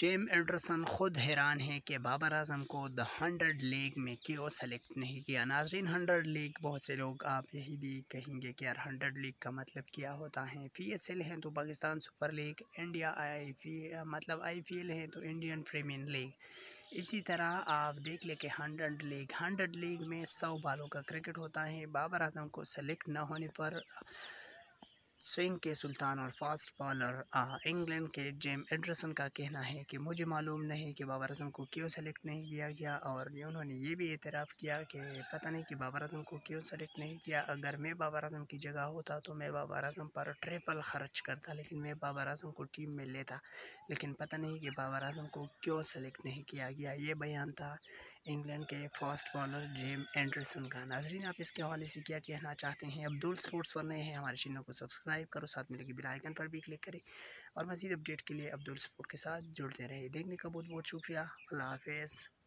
GeM Anderson खुद हैरान है कि बाबर आजम को द हंड्रेड लीग में क्यों सेलेक्ट नहीं किया नाजरीन हंड्रेड लीग बहुत से लोग आप यही भी कहेंगे कि यार हंड्रेड लीग का मतलब क्या होता है पी एस एल हैं तो Pakistan super league India I P मतलब आई पी एल हैं तो इंडियन प्रीमियर लीग इसी तरह आप देख लें कि हंड्रेड लीग हंड्रेड लीग में सौ बालों का क्रिकेट होता है बाबर अजम को सेलेक्ट ना होने पर स्विंग के सुल्तान और फास्ट बॉलर इंग्लैंड के जेम एंडरसन का कहना है कि मुझे मालूम नहीं कि बाबर अजम को क्यों सेलेक्ट नहीं किया गया और उन्होंने ये भी एतराफ़ किया कि पता नहीं कि बाबर अजम को क्यों सेलेक्ट नहीं किया अगर मैं बाबर अजम की जगह होता तो मैं बाबर अजम पर ट्रिपल खर्च करता लेकिन मैं बाबर अजम को टीम में लेता लेकिन पता नहीं कि बाबर अजम को क्यों सेलेक्ट नहीं किया गया ये बयान था इंग्लैंड के फास्ट बॉलर जेम एंडरसन का नाजरीन आप इसके हवाले से क्या कहना चाहते हैं अब्दुल स्पोर्ट्स पर नए हैं हमारे चैनल को सब्सक्राइब करो साथ में लगे बिलाइकन पर भी क्लिक करें और मजीद अपडेट के लिए अब्दुल स्पोर्ट के साथ जुड़ते रहे देखने का बहुत बहुत शुक्रिया अल्लाह हाफ